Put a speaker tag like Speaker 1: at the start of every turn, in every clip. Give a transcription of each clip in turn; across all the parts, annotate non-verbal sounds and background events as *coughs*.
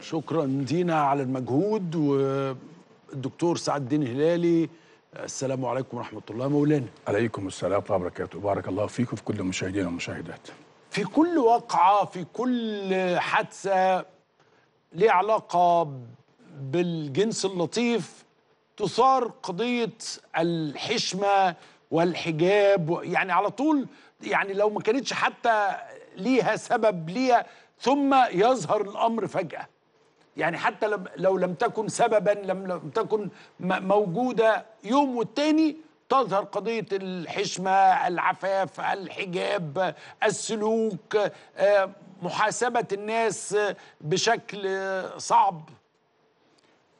Speaker 1: شكرا دينا على المجهود والدكتور سعد الدين هلالي السلام عليكم ورحمه الله مولانا عليكم السلام ورحمه الله وبركاته بارك الله فيكم في كل المشاهدين والمشاهدات في كل وقعه في كل حادثه ليه علاقه بالجنس اللطيف تثار قضيه الحشمه والحجاب يعني على طول يعني لو ما كانتش حتى ليها سبب ليها ثم يظهر الامر فجاه يعني حتى لو لم تكن سببا لم, لم تكن موجودة يوم والتاني تظهر قضية الحشمة العفاف الحجاب السلوك آه، محاسبة الناس بشكل صعب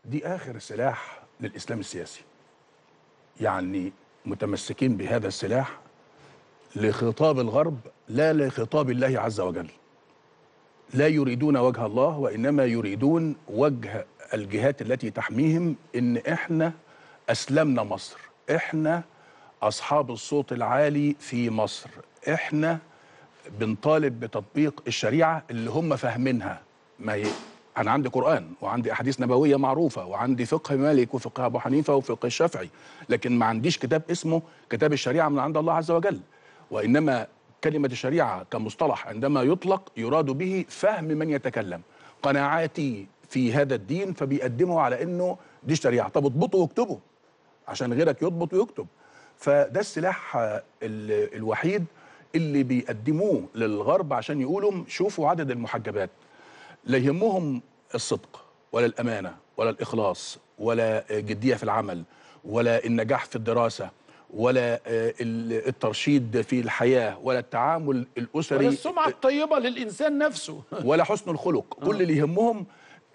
Speaker 1: دي آخر سلاح للإسلام السياسي يعني متمسكين بهذا السلاح لخطاب الغرب لا لخطاب الله عز وجل لا يريدون وجه الله وإنما يريدون وجه الجهات التي تحميهم إن إحنا أسلمنا مصر إحنا أصحاب الصوت العالي في مصر إحنا بنطالب بتطبيق الشريعة اللي هم فاهمينها ما هي أنا عندي قرآن وعندي أحاديث نبوية معروفة وعندي فقه مالك وفقه أبو حنيفة وفقه الشافعي لكن ما عنديش كتاب اسمه كتاب الشريعة من عند الله عز وجل وإنما كلمة الشريعة كمصطلح عندما يطلق يراد به فهم من يتكلم قناعاتي في هذا الدين فبيقدمه على انه دي الشريعه طب اضبطه واكتبه عشان غيرك يضبط ويكتب فده السلاح الوحيد اللي بيقدموه للغرب عشان يقولوا شوفوا عدد المحجبات لا يهمهم الصدق ولا الامانه ولا الاخلاص ولا جديه في العمل ولا النجاح في الدراسه ولا آه، الترشيد في الحياة ولا التعامل الأسري ولا السمعة آه، الطيبة للإنسان نفسه *laughs* ولا حسن الخلق آه. كل اللي يهمهم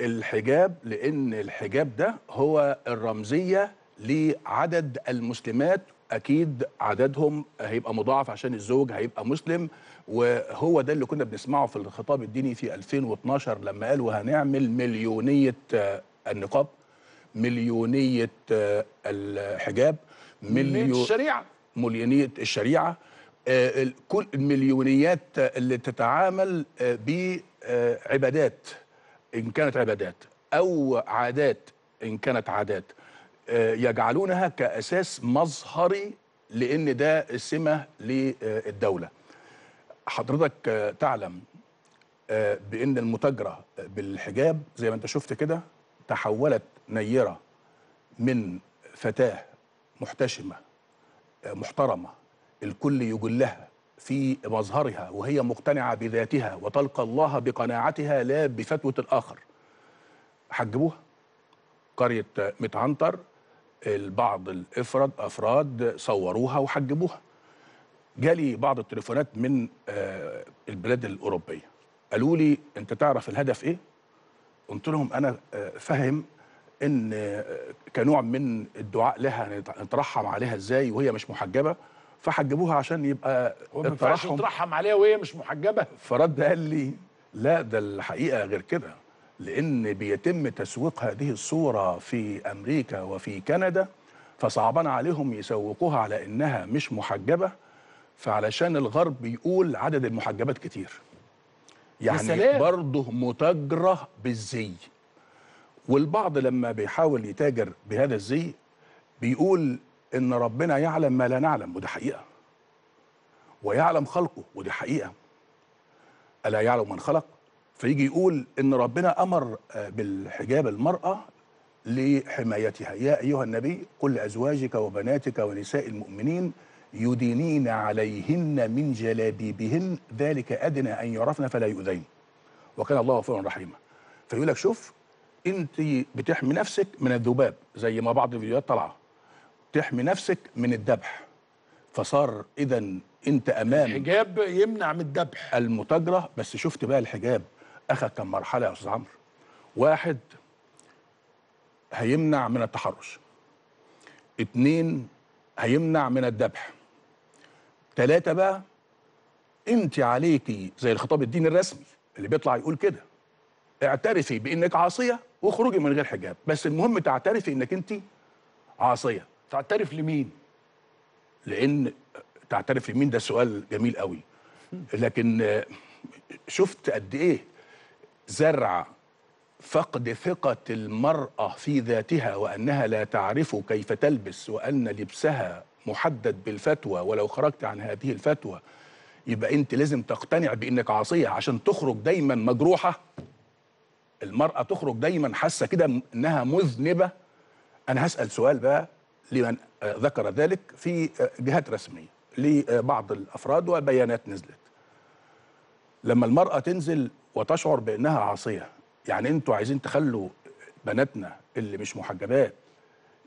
Speaker 1: الحجاب لأن الحجاب ده هو الرمزية لعدد المسلمات اكيد عددهم هيبقى مضاعف عشان الزوج هيبقى مسلم وهو ده اللي كنا بنسمعه في الخطاب الديني في 2012 لما قال وهنعمل مليونيه النقاب مليونيه الحجاب مليون الشريعه مليونيه الشريعه آه، كل المليونيات اللي تتعامل آه، بعبادات ان كانت عبادات او عادات ان كانت عادات آه، يجعلونها كاساس مظهري لان ده سمه للدوله حضرتك تعلم بان المتاجره بالحجاب زي ما انت شفت كده تحولت نيره من فتاه محتشمه محترمه الكل يجلها في مظهرها وهي مقتنعه بذاتها وتلقى الله بقناعتها لا بفتوه الاخر حجبوها قريه متعنتر البعض الافراد افراد صوروها وحجبوها جالي بعض التليفونات من آه، البلاد الاوروبيه قالوا لي انت تعرف الهدف ايه قلت لهم انا آه، فاهم ان آه، كنوع من الدعاء لها نترحم عليها ازاي وهي مش محجبه فحجبوها عشان يبقى الترحم ترحم عليها وهي مش محجبه فرد قال لي لا ده الحقيقه غير كده لان بيتم تسويق هذه الصوره في امريكا وفي كندا فصعبان عليهم يسوقوها على انها مش محجبه فعلشان الغرب بيقول عدد المحجبات كتير يعني برضه متجره بالزي والبعض لما بيحاول يتاجر بهذا الزي بيقول ان ربنا يعلم ما لا نعلم وده حقيقه ويعلم خلقه ودي حقيقه الا يعلم من خلق فيجي يقول ان ربنا امر آه، بالحجاب المراه لحمايتها يا ايها النبي قل لازواجك وبناتك ونساء المؤمنين يدينين عليهن من جلابيبهن ذلك ادنى ان يعرفن فلا يؤذين وكان الله غفورا رحيما فيقول لك شوف انت بتحمي نفسك من الذباب زي ما بعض الفيديوهات طالعه تحمي نفسك من الذبح فصار اذا انت امام الحجاب يمنع من الذبح المتاجره بس شفت بقى الحجاب اخذ كم مرحله يا استاذ عمرو واحد هيمنع من التحرش اتنين هيمنع من الذبح تلاتة بقى انت عليكي زي الخطاب الديني الرسمي اللي بيطلع يقول كده اعترفي بانك عاصيه واخرجي من غير حجاب بس المهم تعترفي انك انت عاصيه تعترف لمين لان تعترف لمين ده سؤال جميل قوي لكن شفت قد ايه زرع فقد ثقة المرأة في ذاتها وأنها لا تعرف كيف تلبس وأن لبسها محدد بالفتوى ولو خرجت عن هذه الفتوى يبقى أنت لازم تقتنع بأنك عاصية عشان تخرج دايما مجروحة المرأة تخرج دايما حاسة كده أنها مذنبة أنا هسأل سؤال بقى لمن ذكر ذلك في جهات رسمية لبعض الأفراد وبيانات نزلت لما المرأة تنزل وتشعر بأنها عاصية يعني أنتوا عايزين تخلوا بناتنا اللي مش محجبات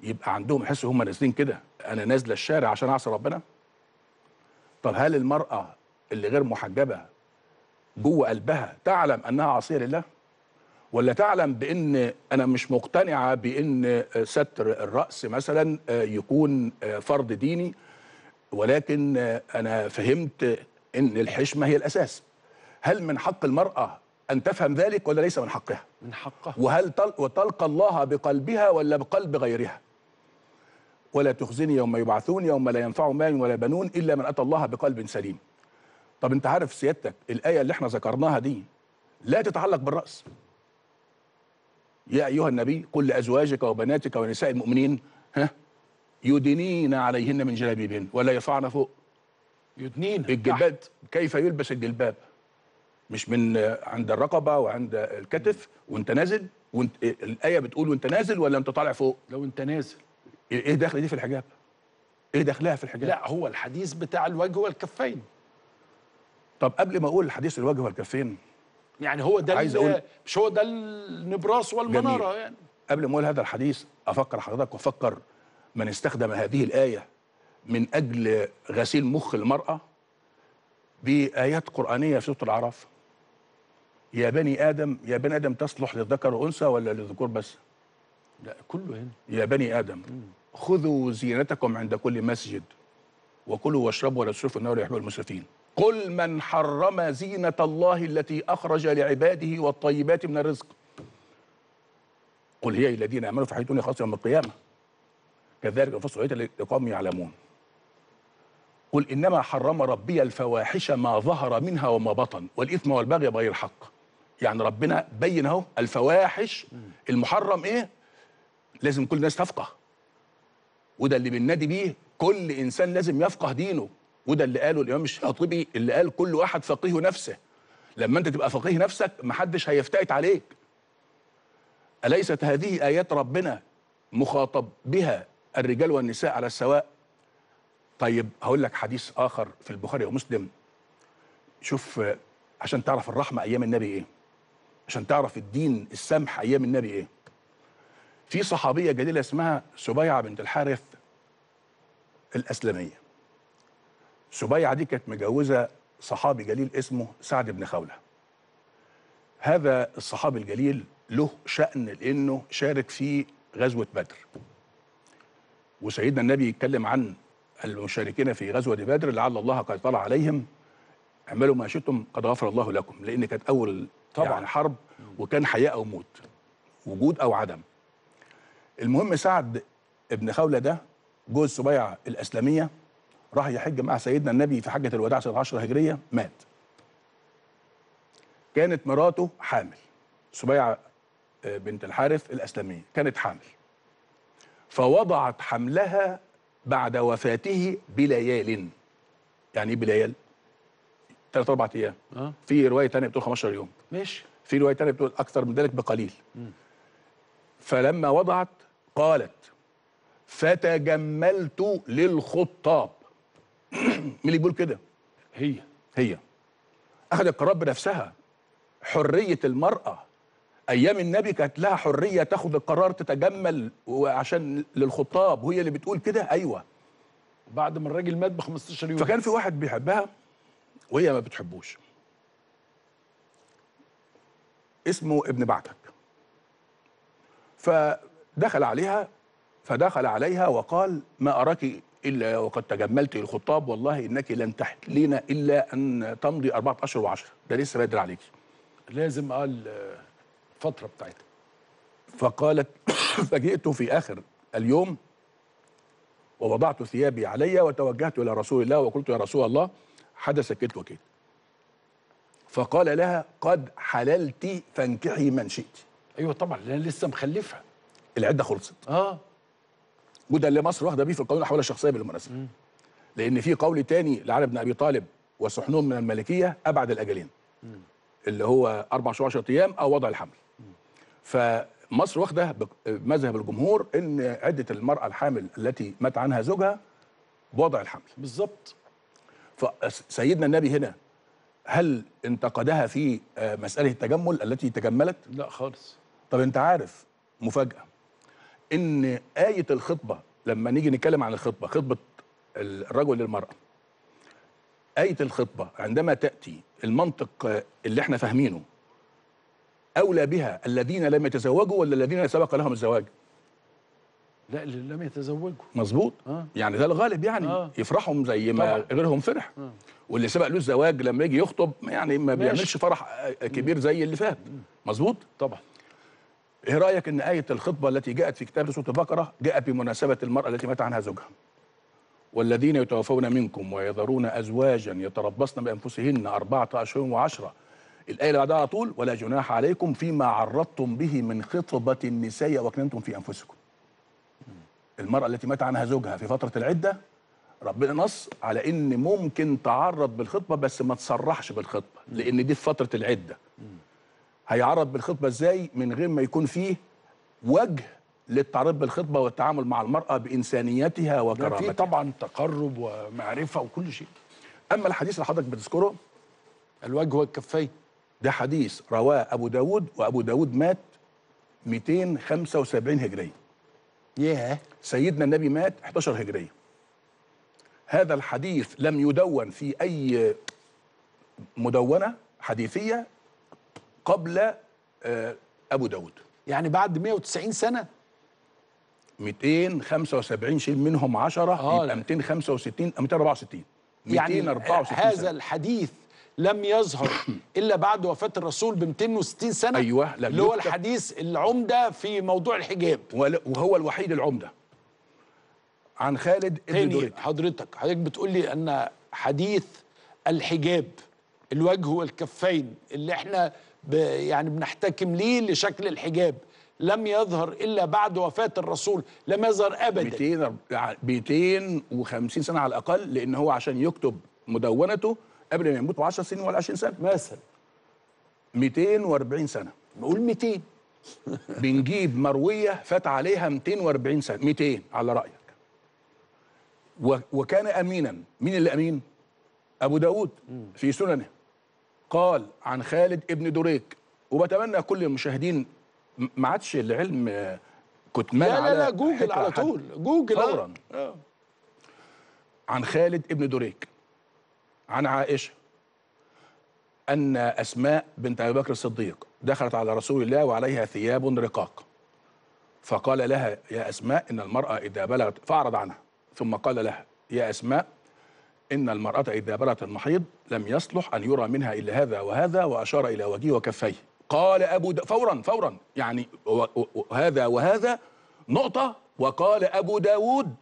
Speaker 1: يبقى عندهم يحسوا هم نازلين كده أنا نازلة الشارع عشان أعصي ربنا طب هل المرأة اللي غير محجبة جوه قلبها تعلم أنها عاصية لله؟ ولا تعلم بان انا مش مقتنعه بان ستر الراس مثلا آه، يكون آه، فرض ديني ولكن آه، انا فهمت ان الحشمه هي الاساس هل من حق المراه ان تفهم ذلك ولا ليس من حقها من حقها وهل تل... وتلقى الله بقلبها ولا بقلب غيرها ولا تخزني يوم يبعثون يوم لا ينفع مال ولا بنون الا من اتى الله بقلب سليم طب انت عارف سيادتك الايه اللي احنا ذكرناها دي لا تتعلق بالراس يا أيها النبي قل لأزواجك وبناتك ونساء المؤمنين ها يدنين عليهن من جلابيبهن ولا يرفعن فوق يدنين الجلباب كيف يلبس الجلباب مش من عند الرقبه وعند الكتف وانت نازل وانت الايه بتقول وانت نازل ولا انت طالع فوق لو انت نازل ايه, إيه دخل دي في الحجاب ايه دخلها في الحجاب لا هو الحديث بتاع الوجه والكفين طب قبل ما اقول الحديث الوجه والكفين يعني هو ده عايز أقول مش هو ده النبراس والمناره جميل. يعني قبل ما اقول هذا الحديث افكر حضرتك وافكر من استخدم هذه الايه من اجل غسيل مخ المراه بايات قرانيه في سوره الاعراف يا بني ادم يا بني ادم تصلح للذكر وانثى ولا للذكور بس لا كله هنا يا بني ادم خذوا زينتكم عند كل مسجد وكلوا واشربوا ولا تسرفوا النار يحب المسرفين قل من حرم زينة الله التي أخرج لعباده والطيبات من الرزق قل هي الذين آمنوا في حياة خاصة يوم القيامة كذلك أنفسهم لقوم يعلمون قل إنما حرم ربي الفواحش ما ظهر منها وما بطن والإثم والبغي بغير حق يعني ربنا بين اهو الفواحش المحرم إيه لازم كل الناس تفقه وده اللي بننادي بيه كل إنسان لازم يفقه دينه وده اللي قاله الامام الشاطبي اللي قال كل واحد فقيه نفسه لما انت تبقى فقيه نفسك محدش هيفتئت عليك اليست هذه ايات ربنا مخاطب بها الرجال والنساء على السواء طيب هقول لك حديث اخر في البخاري ومسلم شوف عشان تعرف الرحمه ايام النبي ايه عشان تعرف الدين السمح ايام النبي ايه في صحابيه جليله اسمها سبيعه بنت الحارث الاسلميه سبيعه دي كانت مجوزه صحابي جليل اسمه سعد بن خوله هذا الصحابي الجليل له شأن لأنه شارك في غزوة بدر وسيدنا النبي يتكلم عن المشاركين في غزوة بدر لعل الله قد طلع عليهم اعملوا ما شئتم قد غفر الله لكم لأن كانت أول طبعا يعني حرب وكان حياة أو موت وجود أو عدم المهم سعد ابن خولة ده جوز سبيعة الإسلاميه راح يحج مع سيدنا النبي في حجه الوداع سنه 10 هجريه مات كانت مراته حامل سبيعه آه، بنت الحارث الاسلميه كانت حامل فوضعت حملها بعد وفاته بليال يعني ايه بليال؟ ثلاث اربع ايام أه؟ في روايه ثانيه بتقول 15 يوم ماشي في روايه ثانيه بتقول اكثر من ذلك بقليل فلما وضعت قالت فتجملت للخطاب *coughs* مين اللي بيقول كده هي هي اخذت القرار بنفسها حريه المراه ايام النبي كانت لها حريه تاخد القرار تتجمل وعشان للخطاب وهي اللي بتقول كده ايوه بعد ما الراجل مات ب 15 يوم فكان في واحد بيحبها وهي ما بتحبوش اسمه ابن بعتك فدخل عليها فدخل عليها وقال ما أراك إلا وقد تجملت الخطاب والله إنك لن تحلين إلا أن تمضي أربعة أشهر وعشرة ده لسه بدري عليك لازم قال الفترة آه، بتاعتها فقالت *coughs* فجئت في آخر اليوم ووضعت ثيابي علي وتوجهت إلى رسول الله وقلت يا رسول الله حدث كده وكده فقال لها قد حللت فانكحي من شئت ايوه طبعا لان لسه مخلفها العده خلصت اه وده اللي مصر واخده بيه في القانون الاحوال الشخصيه بالمناسبه لان في قول تاني لعلي بن ابي طالب وسحنون من الملكيه ابعد الاجلين اللي هو اربع شهور 10 ايام او وضع الحمل فمصر واخده مذهب الجمهور ان عده المراه الحامل التي مات عنها زوجها بوضع الحمل بالظبط فسيدنا النبي هنا هل انتقدها في آه، مساله التجمل التي تجملت لا خالص طب انت عارف مفاجاه ان ايه الخطبه لما نيجي نتكلم عن الخطبه خطبه الرجل للمراه ايه الخطبه عندما تاتي المنطق اللي احنا فاهمينه اولى بها الذين لم يتزوجوا ولا الذين سبق لهم الزواج لا اللي لم يتزوجوا مظبوط آه. يعني ده الغالب يعني آه. يفرحهم زي ما طبعا. غيرهم فرح آه. واللي سبق له الزواج لما يجي يخطب يعني ما ماشي. بيعملش فرح كبير زي اللي فات مظبوط طبعا ايه رايك ان ايه الخطبه التي جاءت في كتاب سوره البقره جاءت بمناسبه المراه التي مات عنها زوجها والذين يتوفون منكم ويذرون ازواجا يتربصن بانفسهن اربعه اشهر وعشره الايه اللي بعدها على طول ولا جناح عليكم فيما عرضتم به من خطبه النساء وكننتم في انفسكم المراه التي مات عنها زوجها في فتره العده ربنا نص على ان ممكن تعرض بالخطبه بس ما تصرحش بالخطبه لان دي في فتره العده هيعرض بالخطبه ازاي من غير ما يكون فيه وجه للتعريض بالخطبه والتعامل مع المراه بانسانيتها وكرامتها في طبعا تقرب ومعرفه وكل شيء اما الحديث اللي حضرتك بتذكره الوجه والكفين ده حديث رواه ابو داود وابو داود مات 275 هجريه ياه yeah. سيدنا النبي مات 11 هجريه هذا الحديث لم يدون في اي مدونه حديثيه قبل آه، ابو داود يعني بعد 190 سنه 275 شيل منهم 10 آه، يبقى 265 264
Speaker 2: يعني 264 هذا سنة.
Speaker 1: الحديث لم يظهر *coughs* الا بعد وفاه الرسول ب 260 سنه ايوه اللي هو الحديث العمده في موضوع الحجاب وهو الوحيد العمده عن خالد ابن دريد حضرتك حضرتك بتقول لي ان حديث الحجاب الوجه والكفين اللي احنا يعني بنحتكم ليه لشكل الحجاب لم يظهر الا بعد وفاه الرسول لم يظهر ابدا 250 يعني سنه على الاقل لان هو عشان يكتب مدونته قبل ما يموت ب 10 سنين ولا 20 سنه مثلا 240 سنه نقول 200 *laughs* بنجيب مرويه فات عليها 240 سنه 200 على رايك وكان امينا مين اللي امين ابو داود في سننه قال عن خالد ابن دريك وبتمنى كل المشاهدين ما عادش العلم آه، كتمان لا لا لا جوجل على طول جوجل آه. فورا آه. عن خالد ابن دريك عن عائشه ان اسماء بنت ابي بكر الصديق دخلت على رسول الله وعليها ثياب رقاق فقال لها يا اسماء ان المراه اذا بلغت فاعرض عنها ثم قال لها يا اسماء إن المرأة إذا بلغت المحيض لم يصلح أن يرى منها إلا هذا وهذا وأشار إلى وجهه وكفيه قال أبو دا فورا فورا يعني هذا وهذا نقطة وقال أبو داود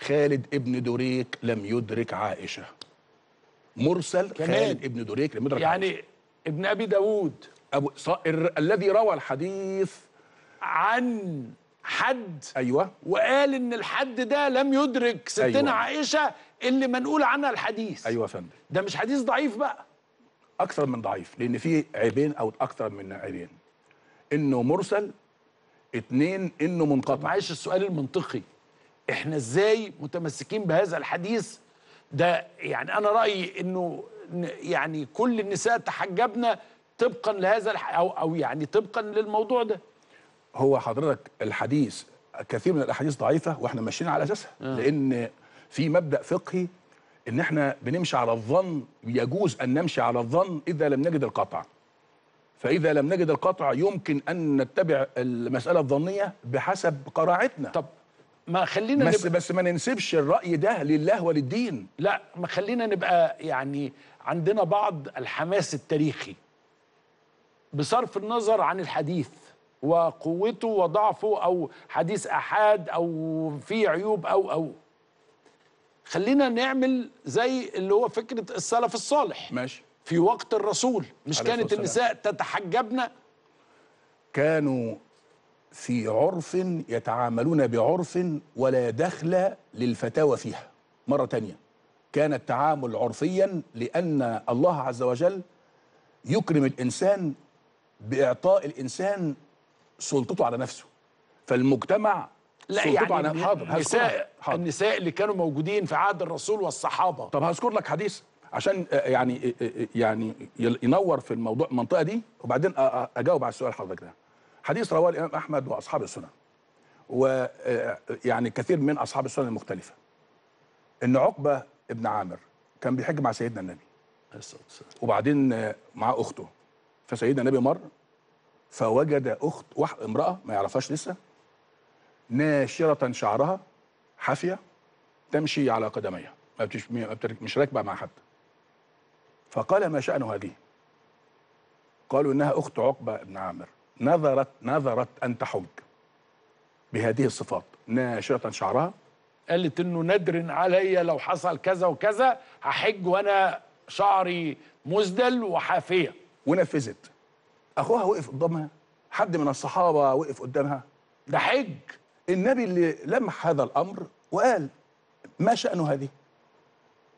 Speaker 1: خالد ابن دريك لم يدرك عائشة مرسل كمان. خالد ابن دريك لم يدرك يعني عائشة. ابن أبي داود أبو الذي روى الحديث عن حد ايوه وقال ان الحد ده لم يدرك ستنا أيوة. عائشه اللي منقول عنها الحديث ايوه يا فندم ده مش حديث ضعيف بقى اكثر من ضعيف لان في عيبين او اكثر من عيبين انه مرسل اتنين انه منقطع معلش السؤال المنطقي احنا ازاي متمسكين بهذا الحديث ده يعني انا رايي انه يعني كل النساء تحجبنا طبقا لهذا الح... او او يعني طبقا للموضوع ده هو حضرتك الحديث كثير من الاحاديث ضعيفه واحنا ماشيين على اساسها آه. لان في مبدا فقهي ان احنا بنمشي على الظن يجوز ان نمشي على الظن اذا لم نجد القطع فاذا لم نجد القطع يمكن ان نتبع المساله الظنيه بحسب قراعتنا طب ما خلينا بس نبقى بس ما ننسبش الراي ده لله وللدين لا ما خلينا نبقى يعني عندنا بعض الحماس التاريخي بصرف النظر عن الحديث وقوته وضعفه او حديث احاد او في عيوب او او خلينا نعمل زي اللي هو فكره السلف الصالح ماشي في وقت الرسول مش كانت النساء تتحجبن كانوا في عرف يتعاملون بعرف ولا دخل للفتاوى فيها مرة تانية كان التعامل عرفيا لأن الله عز وجل يكرم الإنسان بإعطاء الإنسان سلطته على نفسه فالمجتمع لا يعني على حاضر النساء حاضر. النساء اللي كانوا موجودين في عهد الرسول والصحابه طب هذكر لك حديث عشان آه، يعني آه، آه، يعني ينور في الموضوع المنطقه دي وبعدين اجاوب على السؤال حضرتك ده حديث رواه الامام احمد واصحاب السنن ويعني كثير من اصحاب السنن المختلفه ان عقبه ابن عامر كان بيحج مع سيدنا النبي وبعدين مع اخته فسيدنا النبي مر فوجد اخت وح... امراه ما يعرفهاش لسه ناشره شعرها حافيه تمشي على قدميها ما بتش... مش راكبه مع حد فقال ما شان هذه قالوا انها اخت عقبه بن عامر نظرت نظرت ان تحج بهذه الصفات ناشره شعرها قالت انه ندر علي لو حصل كذا وكذا هحج وانا شعري مزدل وحافيه ونفذت اخوها وقف قدامها حد من الصحابه وقف قدامها ده حج النبي اللي لمح هذا الامر وقال ما شان هذه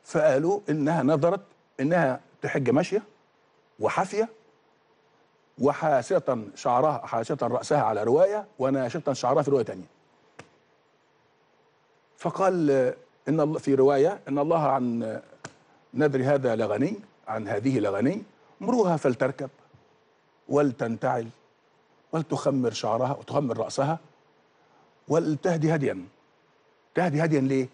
Speaker 1: فقالوا انها نظرت انها تحج ماشيه وحافيه وحاسية شعرها حاسية راسها على روايه وناشطة شعرها في روايه ثانيه فقال ان في روايه ان الله عن نذر هذا لغني عن هذه لغني مروها فلتركب ولتنتعل ولتخمر شعرها وتخمر رأسها ولتهدي هديا تهدي هديا ليه؟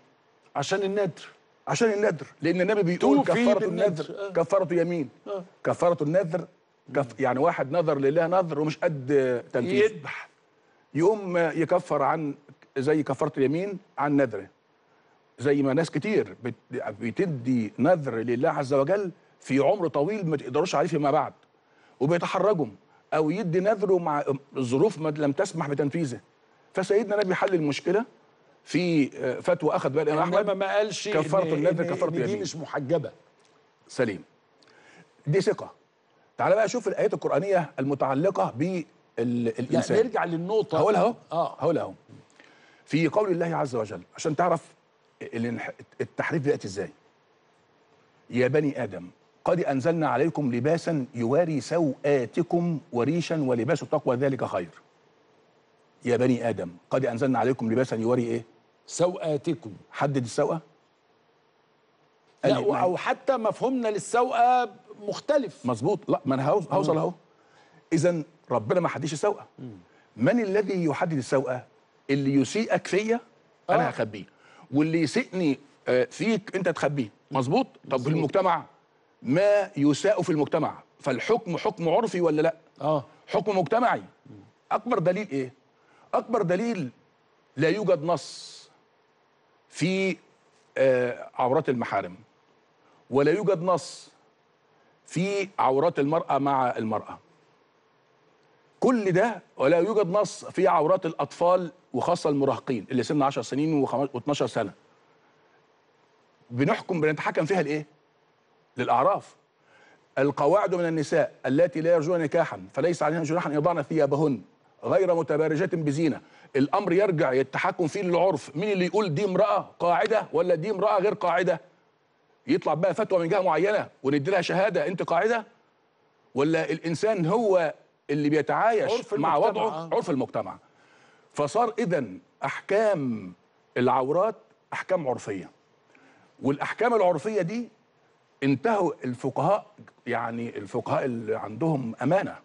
Speaker 1: عشان النذر عشان النذر لأن النبي بيقول كفارة النذر آه. كفارة يمين آه. كفارة النذر كف يعني واحد نذر لله نذر ومش قد تنفيذ يذبح يقوم يكفر عن زي كفارة اليمين عن نذره زي ما ناس كتير بتدي نذر لله عز وجل في عمر طويل ما تقدروش عليه فيما بعد وبيتحرجهم او يدي نذره مع الظروف ما لم تسمح بتنفيذه فسيدنا النبي حل المشكله في آه، فتوى اخذ بها الامام احمد ما قالش كفرت النذر كفرت يمين دي مش محجبه سليم دي ثقه تعالى بقى شوف الايات القرانيه المتعلقه بالانسان يعني نرجع للنقطه هقول اهو آه. هقول اهو في قول الله عز وجل عشان تعرف التحريف بياتي ازاي يا بني ادم قد أنزلنا عليكم لباسا يواري سوآتكم وريشا ولباس التقوى ذلك خير يا بني آدم قد أنزلنا عليكم لباسا يواري إيه سوآتكم حدد السوءة لا أو حتى مفهومنا للسوءة مختلف مظبوط لا ما انا هوصل اهو اذا ربنا ما حدش السوءة من الذي يحدد السوءة اللي يسيئك فيا انا آه. هخبيه واللي يسيئني آه، فيك انت تخبيه مظبوط طب في المجتمع ما يساء في المجتمع فالحكم حكم عرفي ولا لا اه حكم مجتمعي اكبر دليل ايه اكبر دليل لا يوجد نص في آه عورات المحارم ولا يوجد نص في عورات المرأة مع المرأة كل ده ولا يوجد نص في عورات الأطفال وخاصة المراهقين اللي سن 10 سنين و12 سنة بنحكم بنتحكم فيها لإيه؟ للأعراف القواعد من النساء التي لا يرجون نكاحا فليس عليهن جناح ان يضعن ثيابهن غير متبارجات بزينه الامر يرجع يتحكم فيه للعرف مين اللي يقول دي امراه قاعده ولا دي امراه غير قاعده يطلع بقى فتوى من جهه معينه وندي لها شهاده انت قاعده ولا الانسان هو اللي بيتعايش عرف مع وضعه عرف المجتمع فصار اذا احكام العورات احكام عرفيه والاحكام العرفيه دي انتهوا الفقهاء يعني الفقهاء اللي عندهم امانه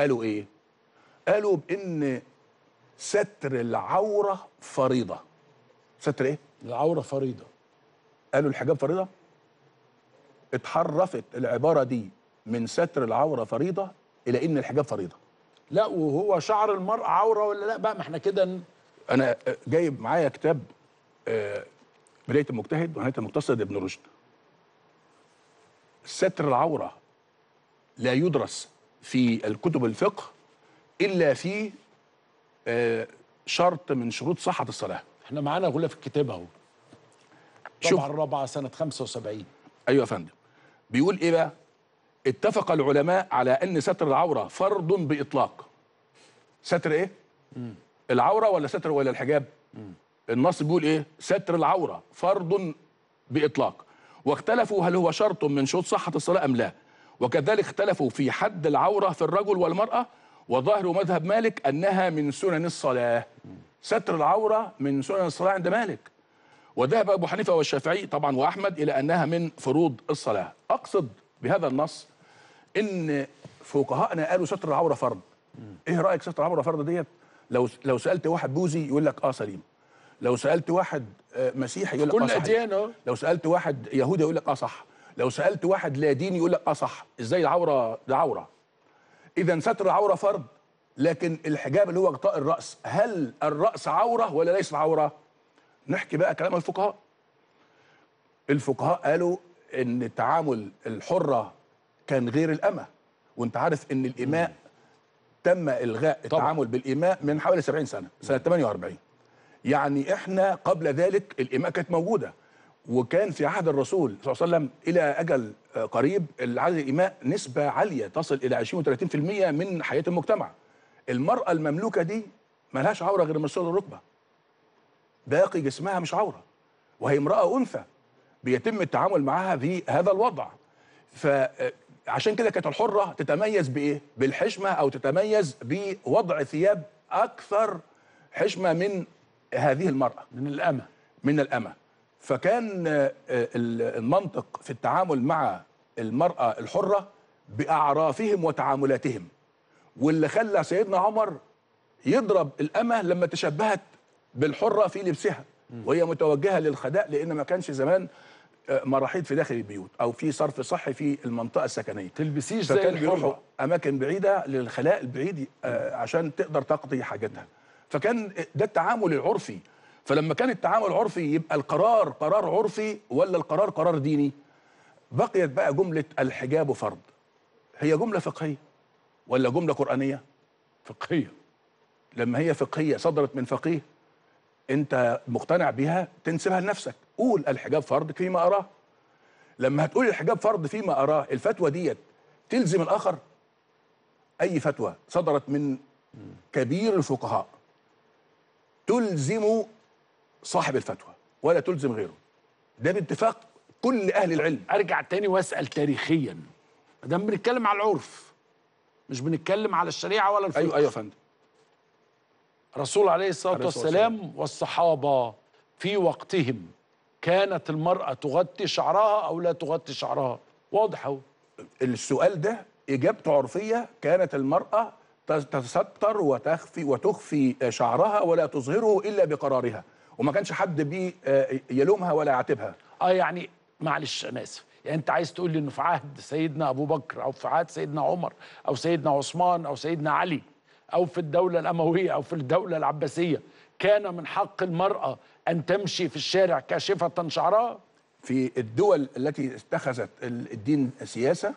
Speaker 1: قالوا ايه؟ قالوا بان ستر العوره فريضه ستر ايه؟ العوره فريضه قالوا الحجاب فريضه؟ اتحرفت العباره دي من ستر العوره فريضه الى ان الحجاب فريضه لا وهو شعر المرأة عورة ولا لا بقى ما احنا كده ن... أنا جايب معايا كتاب آه، بداية المجتهد ونهاية المقتصد لابن رشد ستر العورة لا يدرس في الكتب الفقه إلا في آه، شرط من شروط صحة الصلاة احنا معانا غلاف الكتاب اهو طبعا الرابعة سنة 75 أيوة يا فندم بيقول إيه بقى اتفق العلماء على أن ستر العورة فرض بإطلاق ستر إيه؟ مم. العورة ولا ستر ولا الحجاب؟ مم. النص بيقول إيه؟ ستر العورة فرض بإطلاق واختلفوا هل هو شرط من شروط صحة الصلاة أم لا وكذلك اختلفوا في حد العورة في الرجل والمرأة وظاهر مذهب مالك أنها من سنن الصلاة ستر العورة من سنن الصلاة عند مالك وذهب أبو حنيفة والشافعي طبعا وأحمد إلى أنها من فروض الصلاة أقصد بهذا النص إن فقهاءنا قالوا ستر العورة فرض إيه رأيك ستر العورة فرض ديت لو لو سألت واحد بوزي يقول لك آه سليم لو سالت واحد آه، مسيحي يقول لك كل آه، اديان اه لو سالت واحد يهودي يقول لك اه صح لو سالت واحد لا ديني يقول لك اه صح ازاي العوره ده عوره اذا ستر العوره فرض لكن الحجاب اللي هو غطاء الراس هل الراس عوره ولا ليس عوره نحكي بقى كلام الفقهاء الفقهاء قالوا ان التعامل الحره كان غير الامه وانت عارف ان الاماء تم الغاء التعامل طبعا. بالاماء من حوالي 70 سنه سنه 48 يعني احنا قبل ذلك الإماءة كانت موجودة وكان في عهد الرسول صلى الله عليه وسلم إلى أجل آه، قريب عدد الإماء نسبة عالية تصل إلى 20 و30% من حياة المجتمع المرأة المملوكة دي لهاش عورة غير مرسول الركبة باقي جسمها مش عورة وهي امرأة أنثى بيتم التعامل معها في هذا الوضع فعشان آه، كده كانت الحرة تتميز بإيه؟ بالحشمة أو تتميز بوضع ثياب أكثر حشمة من هذه المرأة من الأمة من الأمة فكان آه، المنطق في التعامل مع المرأة الحرة بأعرافهم وتعاملاتهم واللي خلى سيدنا عمر يضرب الأمة لما تشبهت بالحرة في لبسها وهي متوجهة للخداء لأن ما كانش زمان آه، مراحيض في داخل البيوت او في صرف صحي في المنطقه السكنيه تلبسيش زي الحره اماكن بعيده للخلاء البعيد آه، عشان تقدر تقضي حاجتها فكان ده التعامل العرفي فلما كان التعامل العرفي يبقى القرار قرار عرفي ولا القرار قرار ديني بقيت بقى جملة الحجاب فرض هي جملة فقهية ولا جملة قرآنية فقهية لما هي فقهية صدرت من فقيه انت مقتنع بيها تنسبها لنفسك قول الحجاب فرض فيما أراه لما هتقول الحجاب فرض فيما أراه الفتوى ديت تلزم الآخر أي فتوى صدرت من كبير الفقهاء تلزم صاحب الفتوى ولا تلزم غيره ده باتفاق كل اهل العلم ارجع تاني واسال تاريخيا ما دام بنتكلم على العرف مش بنتكلم على الشريعه ولا الفقه ايوه ايوه يا فندم رسول عليه الصلاه عليه والسلام والسلام. والصحابه في وقتهم كانت المراه تغطي شعرها او لا تغطي شعرها واضح اهو السؤال ده اجابته عرفيه كانت المراه تستر وتخفي وتخفي شعرها ولا تظهره الا بقرارها وما كانش حد بي يلومها ولا يعاتبها اه يعني معلش انا اسف يعني انت عايز تقول لي انه في عهد سيدنا ابو بكر او في عهد سيدنا عمر او سيدنا عثمان او سيدنا علي او في الدوله الامويه او في الدوله العباسيه كان من حق المراه ان تمشي في الشارع كاشفه شعرها في الدول التي اتخذت الدين سياسه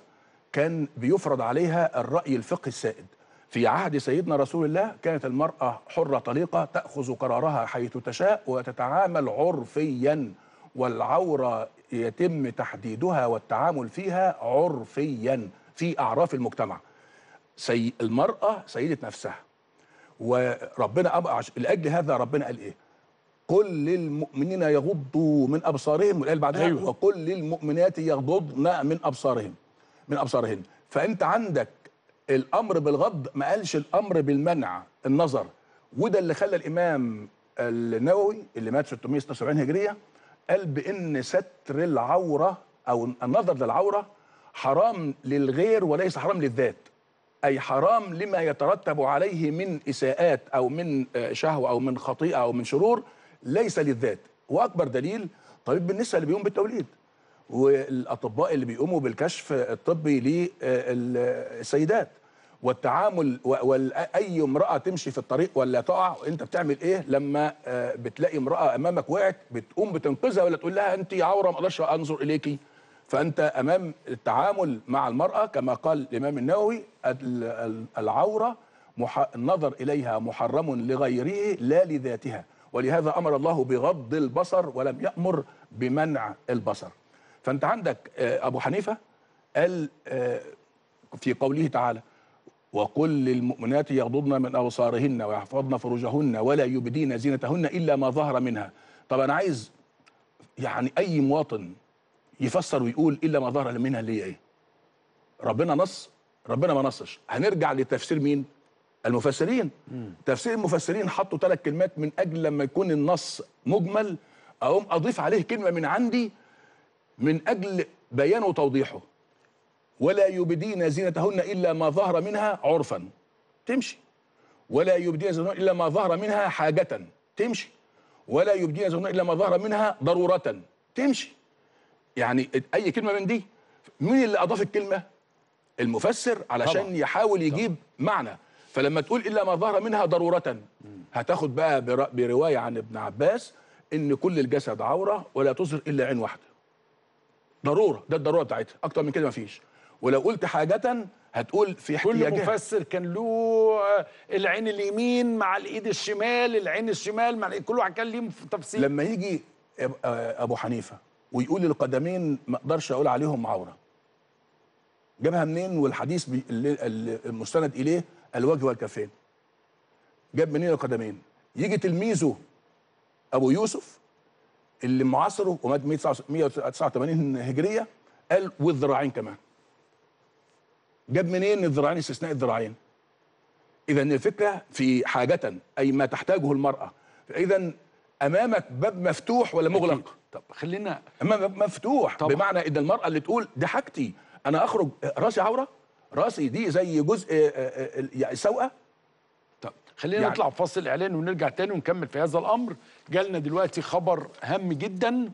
Speaker 1: كان بيفرض عليها الراي الفقهي السائد في عهد سيدنا رسول الله كانت المرأة حرة طليقة تأخذ قرارها حيث تشاء وتتعامل عرفيا والعورة يتم تحديدها والتعامل فيها عرفيا في أعراف المجتمع سي المرأة سيدة نفسها وربنا أبقى لأجل هذا ربنا قال إيه قل للمؤمنين يغضوا من أبصارهم والآية بعدها أيوه. وقل للمؤمنات يغضضن من أبصارهم من أبصارهن فأنت عندك الامر بالغض ما قالش الامر بالمنع النظر وده اللي خلى الامام النووي اللي مات 676 هجريه قال بان ستر العوره او النظر للعوره حرام للغير وليس حرام للذات اي حرام لما يترتب عليه من اساءات او من شهوه او من خطيئه او من شرور ليس للذات واكبر دليل طبيب بالنسبه اللي بيقوم بالتوليد والاطباء اللي بيقوموا بالكشف الطبي للسيدات والتعامل واي امراه تمشي في الطريق ولا تقع انت بتعمل ايه لما آه، بتلاقي امراه امامك وقعت بتقوم بتنقذها ولا تقول لها انت عوره ما اقدرش انظر اليكي فانت امام التعامل مع المراه كما قال الامام النووي العوره النظر اليها محرم لغيره لا لذاتها ولهذا امر الله بغض البصر ولم يامر بمنع البصر فانت عندك آه، ابو حنيفه قال آه، في قوله تعالى وقل للمؤمنات يغضضن من ابصارهن ويحفظن فروجهن ولا يبدين زينتهن الا ما ظهر منها طب انا عايز يعني اي مواطن يفسر ويقول الا ما ظهر منها هي ايه ربنا نص ربنا ما نصش هنرجع لتفسير مين المفسرين مم. تفسير المفسرين حطوا ثلاث كلمات من اجل لما يكون النص مجمل اقوم اضيف عليه كلمه من عندي من أجل بيانه وتوضيحه ولا يبدين زينتهن إلا ما ظهر منها عرفا تمشي ولا يبدين زينتهن إلا ما ظهر منها حاجة تمشي ولا يبدين زينتهن إلا ما ظهر منها ضرورة تمشي يعني أي كلمة من دي مين اللي أضاف الكلمة المفسر علشان طبعا. يحاول يجيب طبعا. معنى فلما تقول إلا ما ظهر منها ضرورة هتاخد بقى برواية عن ابن عباس إن كل الجسد عورة ولا تظهر إلا عين واحدة ضروره ده الضروره بتاعتها اكتر من كده مفيش ولو قلت حاجه هتقول في كل مفسر كان له آه، العين اليمين مع الايد الشمال العين الشمال مع كل واحد كان ليه تفسير لما يجي آه، ابو حنيفه ويقول القدمين ما اقدرش اقول عليهم عوره جابها منين والحديث المستند اليه الوجه والكفين جاب منين القدمين يجي تلميذه ابو يوسف اللي معاصره ومات 189 هجريه قال والذراعين كمان جاب منين الذراعين استثناء الذراعين اذا الفكره في حاجه اي ما تحتاجه المراه اذا امامك باب مفتوح ولا مغلق طب خلينا امام باب مفتوح طبعا. بمعنى ان المراه اللي تقول دي حاجتي انا اخرج راسي عوره راسي دي زي جزء آه، آه، آه، يعني سوقه خلينا يعني نطلع فاصل اعلان ونرجع تاني ونكمل في هذا الامر جالنا دلوقتي خبر هام جدا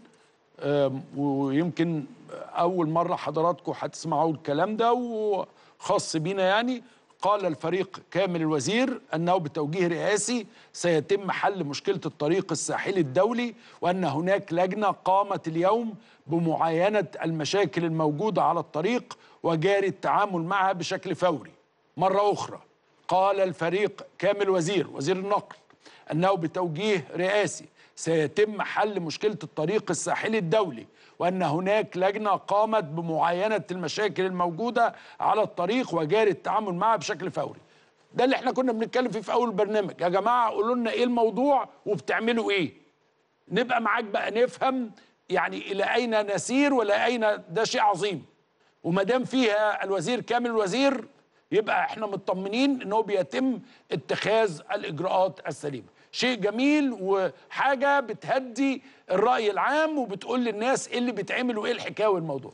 Speaker 1: ويمكن اول مره حضراتكم هتسمعوا الكلام ده وخاص بينا يعني قال الفريق كامل الوزير انه بتوجيه رئاسي سيتم حل مشكله الطريق الساحلي الدولي وان هناك لجنه قامت اليوم بمعاينه المشاكل الموجوده على الطريق وجاري التعامل معها بشكل فوري مره اخرى قال الفريق كامل وزير وزير النقل أنه بتوجيه رئاسي سيتم حل مشكلة الطريق الساحلي الدولي وأن هناك لجنة قامت بمعاينة المشاكل الموجودة على الطريق وجاري التعامل معها بشكل فوري ده اللي احنا كنا بنتكلم فيه في أول برنامج يا جماعة قولوا لنا إيه الموضوع وبتعملوا إيه نبقى معاك بقى نفهم يعني إلى أين نسير ولا أين ده شيء عظيم وما دام فيها الوزير كامل الوزير يبقى احنا مطمنين انه بيتم اتخاذ الاجراءات السليمه شيء جميل وحاجه بتهدي الراي العام وبتقول للناس ايه اللي بيتعمل وايه الحكايه الموضوع